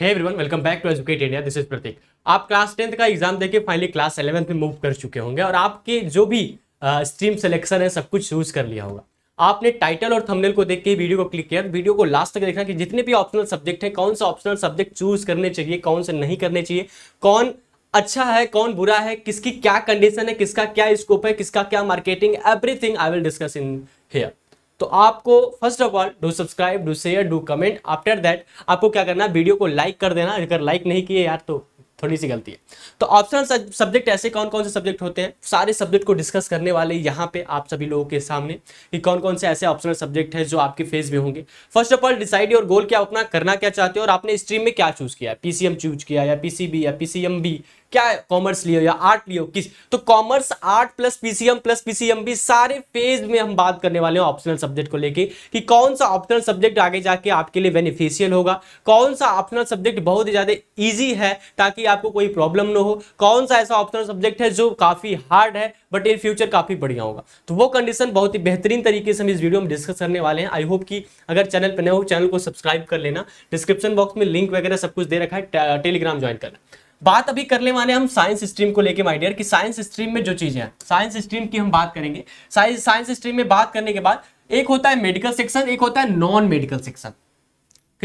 है everyone welcome back to educate India this is Prateek आप class tenth का exam देके फाइनली क्लास इलेवेंथ में मूव कर चुके होंगे और आपके जो भी स्ट्रीम सिलेक्शन है सब कुछ चूज कर लिया होगा आपने टाइटल और थंबनेल को देख के वीडियो को क्लिक किया वीडियो को लास्ट तक देखना कि जितने भी ऑप्शनल सब्जेक्ट है कौन सा ऑप्शनल सब्जेक्ट चूज करने चाहिए कौन से नहीं करने चाहिए कौन अच्छा है कौन बुरा है किसकी क्या कंडीशन है किसका क्या स्कोप है किसका क्या marketing everything I will discuss in here तो आपको first of all do subscribe do share do comment after that आपको क्या करना वीडियो को लाइक कर देना अगर लाइक नहीं किए यार तो थोड़ी सी गलती है तो ऑप्शनल सब्जेक्ट ऐसे कौन कौन से सब्जेक्ट होते हैं सारे सब्जेक्ट को डिस्कस करने वाले यहाँ पे आप सभी लोगों के सामने कि कौन कौन से ऐसे ऑप्शनल सब्जेक्ट है जो आपके फेज में होंगे first of all decide your goal क्या अपना करना क्या चाहते हो और आपने स्ट्रीम में क्या चूज किया पीसीएम चूज किया या पीसीबी या पीसीएम क्या कॉमर्स लियो या आर्ट लियो किस तो commerce art plus PCM plus PCM भी सारे फेज में हम बात करने वाले हैं ऑप्शनल सब्जेक्ट को लेके कि कौन सा ऑप्शनल सब्जेक्ट आगे जाके आपके लिए बेनिफिशियल होगा कौन सा ऑप्शनल सब्जेक्ट बहुत ही ज्यादा इजी है ताकि आप आपको कोई प्रॉब्लम ना हो कौन सा ऐसा ऑप्शनल सब्जेक्ट है जो काफ़ी हार्ड है बट इन फ्यूचर काफ़ी बढ़िया होगा तो वो कंडीशन बहुत ही बेहतरीन तरीके से हम इस वीडियो में डिस्कस करने वाले हैं आई होप कि अगर चैनल पर नए हो चैनल को सब्सक्राइब कर लेना डिस्क्रिप्शन बॉक्स में लिंक वगैरह सब कुछ दे रखा है टेलीग्राम ज्वाइन करना बात अभी करने वाले हम साइंस स्ट्रीम को लेके माइडियर कि साइंस स्ट्रीम में जो चीज़ें हैं साइंस स्ट्रीम की हम बात करेंगे साइंस स्ट्रीम में बात करने के बाद एक होता है मेडिकल सेक्शन एक होता है नॉन मेडिकल सेक्शन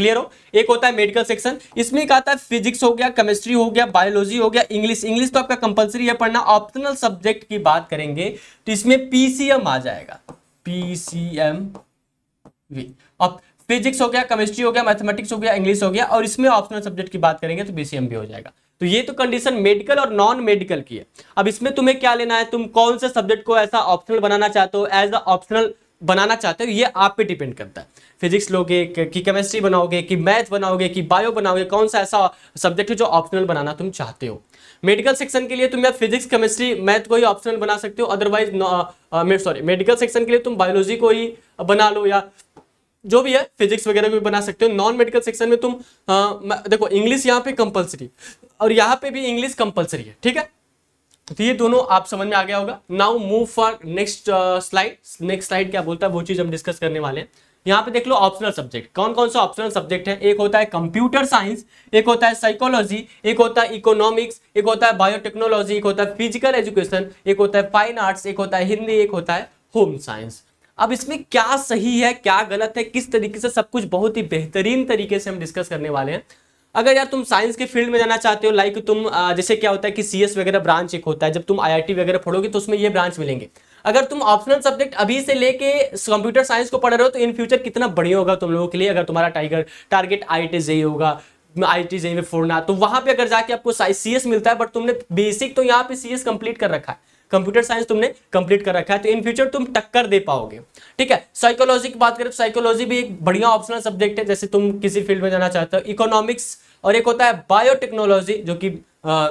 क्लियर हो एक होता है मेडिकल सेक्शन इसमें एक आता है फिजिक्स हो गया केमिस्ट्री हो गया बायोलॉजी हो गया इंग्लिश इंग्लिश तो आपका कंपलसरी है पढ़ना ऑप्शनल सब्जेक्ट की बात करेंगे तो इसमें पीसीएम आ जाएगा पीसीएम अब फिजिक्स हो गया केमिस्ट्री हो गया मैथमेटिक्स हो गया इंग्लिश हो गया और इसमें ऑप्शनल सब्जेक्ट की बात करेंगे तो बीसीएम भी हो जाएगा तो ये तो कंडीशन मेडिकल और नॉन मेडिकल की है अब इसमें तुम्हें क्या लेना है तुम कौन से सब्जेक्ट को ऐसा ऑप्शनल बनाना चाहते हो एज अ ऑप्शनल बनाना चाहते हो ये आप पे डिपेंड करता है फिजिक्स लोगे कि केमिस्ट्री बनाओगे कि मैथ बनाओगे कि बायो बनाओगे कौन सा ऐसा सब्जेक्ट है जो ऑप्शनल बनाना तुम चाहते हो मेडिकल सेक्शन के लिए तुम या फिजिक्स केमिस्ट्री मैथ को ही ऑप्शनल बना सकते हो अदरवाइज सॉरी मेडिकल सेक्शन के लिए तुम बायोलॉजी को ही बना लो या जो भी है फिजिक्स वगैरह को भी बना सकते हो नॉन मेडिकल सेक्शन में तुम आ, देखो इंग्लिश यहाँ पे कंपलसरी और यहाँ पे भी इंग्लिश कंपलसरी है ठीक है तो ये दोनों आप समझ में आ गया होगा now move for next slide next slide क्या बोलता है वो चीज हम डिस्कस करने वाले हैं यहाँ पे देख लो ऑप्शनल सब्जेक्ट कौन कौन सा ऑप्शनल सब्जेक्ट है एक होता है कंप्यूटर साइंस एक होता है साइकोलॉजी एक होता है इकोनॉमिक्स एक होता है बायोटेक्नोलॉजी एक होता है फिजिकल एजुकेशन एक होता है फाइन आर्ट्स एक होता है हिंदी एक होता है होम साइंस अब इसमें क्या सही है क्या गलत है किस तरीके से सब कुछ बहुत ही बेहतरीन तरीके से हम डिस्कस करने वाले हैं अगर यार तुम साइंस के फील्ड में जाना चाहते हो लाइक तुम जैसे क्या होता है कि सीएस वगैरह ब्रांच एक होता है जब तुम आईआईटी वगैरह पढ़ोगे तो उसमें ये ब्रांच मिलेंगे अगर तुम ऑप्शनल सब्जेक्ट अभी से लेके कंप्यूटर साइंस को पढ़ रहे हो तो इन फ्यूचर कितना बढ़िया होगा तुम लोगों के लिए अगर तुम्हारा टाइगर टारगेट आई टी होगा आई टी जे में फोड़ना तो वहां पर अगर जाके आपको सी मिलता है बट तुमने बेसिक तो यहाँ पे सी कंप्लीट कर रखा है कंप्यूटर साइंस तुमने कंप्लीट कर रखा है तो इन फ्यूचर तुम टक्कर दे पाओगे ठीक है साइकोलॉजी की बात करें तो साइकोलॉजी भी एक बढ़िया ऑप्शनल सब्जेक्ट है जैसे तुम किसी फील्ड में जाना चाहते हो इकोनॉमिक्स और एक होता है बायोटेक्नोलॉजी जो कि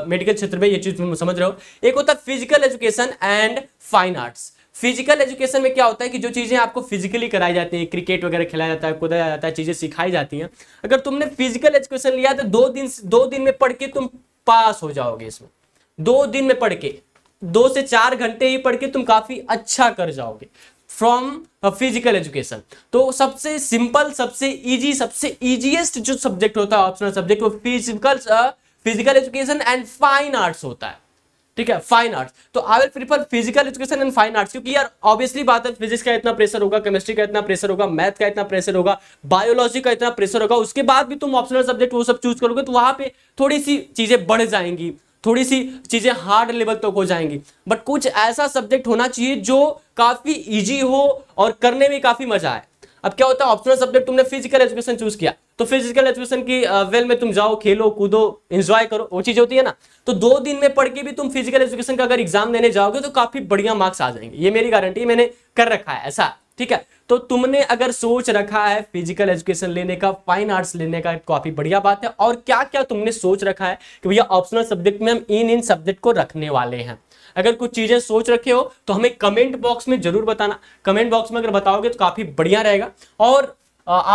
मेडिकल क्षेत्र में ये चीज तुम समझ रहे हो एक होता है physical education and fine arts physical education में क्या होता है कि जो चीज़ें आपको फिजिकली कराई जाती हैं क्रिकेट वगैरह खेला जाता है कूदा जाता है चीज़ें सिखाई जाती हैं अगर तुमने फिजिकल एजुकेशन लिया तो दो दिन दो दिन में पढ़ के तुम पास हो जाओगे इसमें दो दिन में पढ़ के दो से चार घंटे ही पढ़ के तुम काफी अच्छा कर जाओगे फ्रॉम फिजिकल एजुकेशन तो सबसे सिंपल सबसे इजी सबसे इजीएस्ट जो सब्जेक्ट होता है ऑप्शनल सब्जेक्ट वो physical physical education and fine arts होता है ठीक है फाइन आर्ट्स तो I will prefer physical education and fine arts क्योंकि यार ऑब्वियसली बात है फिजिक्स का इतना प्रेशर होगा केमिस्ट्री का इतना प्रेशर होगा मैथ का इतना प्रेशर होगा बायोलॉजी का इतना प्रेशर होगा उसके बाद भी तुम ऑप्शनल सब्जेक्ट वो सब चूज करोगे तो वहां पे थोड़ी सी चीजें बढ़ जाएंगी थोड़ी सी चीज़ें हार्ड लेवल तक तो हो जाएंगी बट कुछ ऐसा सब्जेक्ट होना चाहिए जो काफ़ी ईजी हो और करने में काफ़ी मजा आए अब क्या होता है ऑप्शनल सब्जेक्ट तुमने फिजिकल एजुकेशन चूज किया तो फिजिकल एजुकेशन की वेल uh, में तुम जाओ खेलो कूदो एंजॉय करो वो चीज होती है ना तो दो दिन में पढ़ के भी तुम फिजिकल एजुकेशन का अगर एग्जाम देने जाओगे तो काफी बढ़िया मार्क्स आ जाएंगे ये मेरी गारंटी मैंने कर रखा है ऐसा ठीक है तो तुमने अगर सोच रखा है फिजिकल एजुकेशन लेने का फाइन आर्ट्स लेने का काफी बढ़िया बात है और क्या क्या तुमने सोच रखा है कि भैया ऑप्शनल सब्जेक्ट में हम इन इन सब्जेक्ट को रखने वाले हैं अगर कुछ चीजें सोच रखे हो तो हमें कमेंट बॉक्स में जरूर बताना कमेंट बॉक्स में अगर बताओगे तो काफी बढ़िया रहेगा और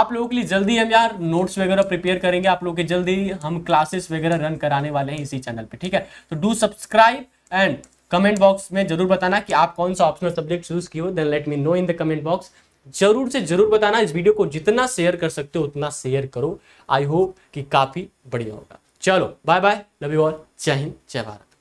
आप लोगों के लिए जल्दी हम यार नोट्स वगैरह प्रिपेयर करेंगे आप लोगों के जल्दी हम क्लासेस वगैरह रन कराने वाले हैं इसी चैनल पे ठीक है तो do subscribe and comment box में जरूर बताना कि आप कौन सा ऑप्शनल सब्जेक्ट चूज किए then let me know in the comment box जरूर से जरूर बताना इस वीडियो को जितना शेयर कर सकते हो उतना शेयर करो आई होप कि काफी बढ़िया होगा चलो bye bye love you all जय हिंद जय भारत